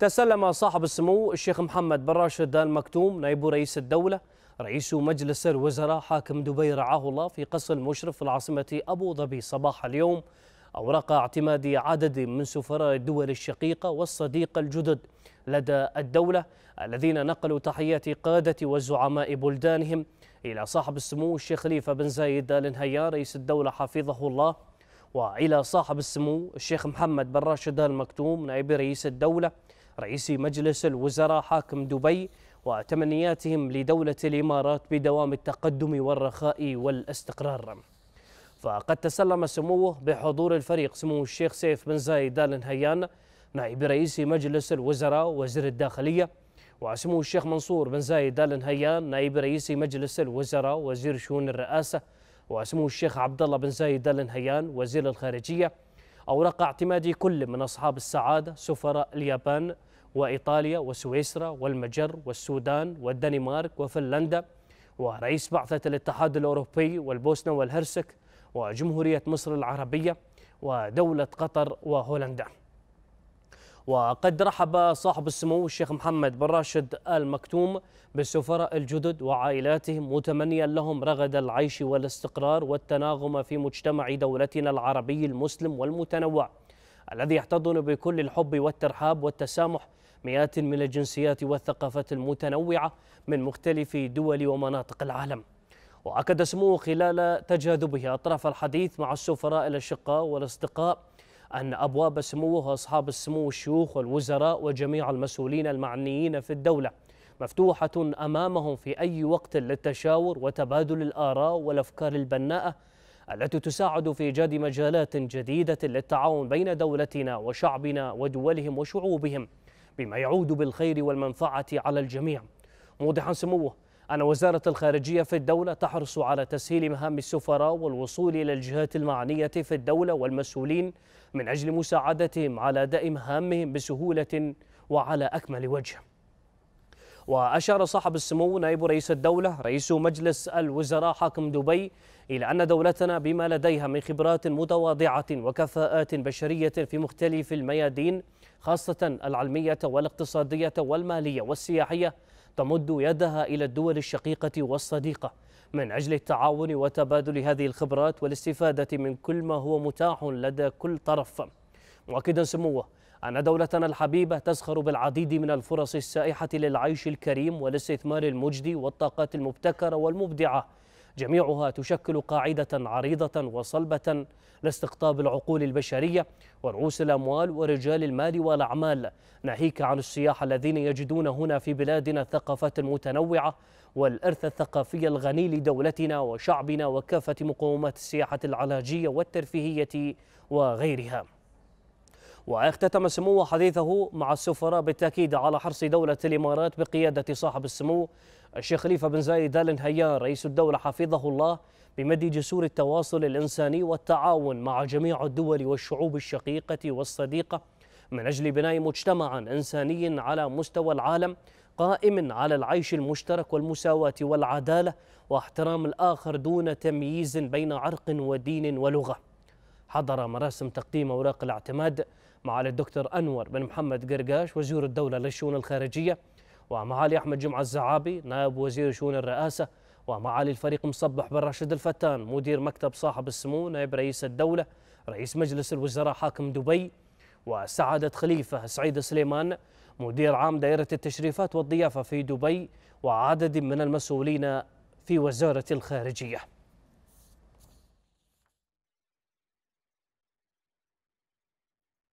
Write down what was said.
تسلم صاحب السمو الشيخ محمد بن راشد آل مكتوم نائب رئيس الدولة رئيس مجلس الوزراء حاكم دبي رعاه الله في قصر المشرف في العاصمة أبو ظبي صباح اليوم أوراق اعتماد عدد من سفراء الدول الشقيقة والصديقة الجدد لدى الدولة الذين نقلوا تحيات قادة وزعماء بلدانهم إلى صاحب السمو الشيخ خليفة بن زايد آل نهيان رئيس الدولة حفظه الله وإلى صاحب السمو الشيخ محمد بن راشد آل مكتوم نائب رئيس الدولة رئيس مجلس الوزراء حاكم دبي وتمنياتهم لدولة الإمارات بدوام التقدم والرخاء والاستقرار فقد تسلم سموه بحضور الفريق سمو الشيخ سيف بن زايد آل نهيان نائب رئيس مجلس الوزراء وزير الداخلية وسمو الشيخ منصور بن زايد آل نهيان نائب رئيس مجلس الوزراء وزير شؤون الرئاسة وسمو الشيخ عبد الله بن زايد آل نهيان وزير الخارجية أوراق اعتماد كل من أصحاب السعادة سفراء اليابان وإيطاليا وسويسرا والمجر والسودان والدنمارك وفنلندا ورئيس بعثة الاتحاد الأوروبي والبوسنة والهرسك وجمهورية مصر العربية ودولة قطر وهولندا وقد رحب صاحب السمو الشيخ محمد بن راشد آل مكتوم بالسفراء الجدد وعائلاتهم متمنيا لهم رغد العيش والاستقرار والتناغم في مجتمع دولتنا العربي المسلم والمتنوع الذي يحتضن بكل الحب والترحاب والتسامح مئات من الجنسيات والثقافات المتنوعة من مختلف دول ومناطق العالم وأكد سموه خلال تجاذبه أطراف الحديث مع السفراء الأشقاء والأصدقاء أن أبواب سموه وأصحاب السمو الشيوخ والوزراء وجميع المسؤولين المعنيين في الدولة مفتوحة أمامهم في أي وقت للتشاور وتبادل الآراء والأفكار البناءة التي تساعد في إيجاد مجالات جديدة للتعاون بين دولتنا وشعبنا ودولهم وشعوبهم بما يعود بالخير والمنفعة على الجميع موضحا سموه أن وزارة الخارجية في الدولة تحرص على تسهيل مهام السفراء والوصول إلى الجهات المعنية في الدولة والمسؤولين من أجل مساعدتهم على أداء مهامهم بسهولة وعلى أكمل وجه وأشار صاحب السمو نائب رئيس الدولة رئيس مجلس الوزراء حاكم دبي إلى أن دولتنا بما لديها من خبرات متواضعة وكفاءات بشرية في مختلف الميادين خاصة العلمية والاقتصادية والمالية والسياحية تمد يدها إلى الدول الشقيقة والصديقة من أجل التعاون وتبادل هذه الخبرات والاستفادة من كل ما هو متاح لدى كل طرف مؤكدا سموه أن دولتنا الحبيبة تزخر بالعديد من الفرص السائحة للعيش الكريم والاستثمار المجدي والطاقات المبتكرة والمبدعة جميعها تشكل قاعدة عريضة وصلبة لاستقطاب العقول البشرية ورؤوس الأموال ورجال المال والأعمال ناهيك عن السياح الذين يجدون هنا في بلادنا الثقافات المتنوعة والإرث الثقافي الغني لدولتنا وشعبنا وكافة مقومات السياحة العلاجية والترفيهية وغيرها واختتم سموه حديثه مع السفراء بالتأكيد على حرص دولة الإمارات بقيادة صاحب السمو الشيخ خليفة بن زايد آل نهيان رئيس الدولة حفظه الله بمد جسور التواصل الإنساني والتعاون مع جميع الدول والشعوب الشقيقة والصديقة من أجل بناء مجتمع إنساني على مستوى العالم قائم على العيش المشترك والمساواة والعدالة واحترام الآخر دون تمييز بين عرق ودين ولغة حضر مراسم تقديم أوراق الاعتماد معالي الدكتور أنور بن محمد قرقاش وزير الدولة للشؤون الخارجية ومعالي أحمد جمعة الزعابي نائب وزير شؤون الرئاسة ومعالي الفريق مصبح بن راشد الفتان مدير مكتب صاحب السمو نائب رئيس الدولة رئيس مجلس الوزراء حاكم دبي وسعادة خليفة سعيد سليمان مدير عام دائرة التشريفات والضيافة في دبي وعدد من المسؤولين في وزارة الخارجية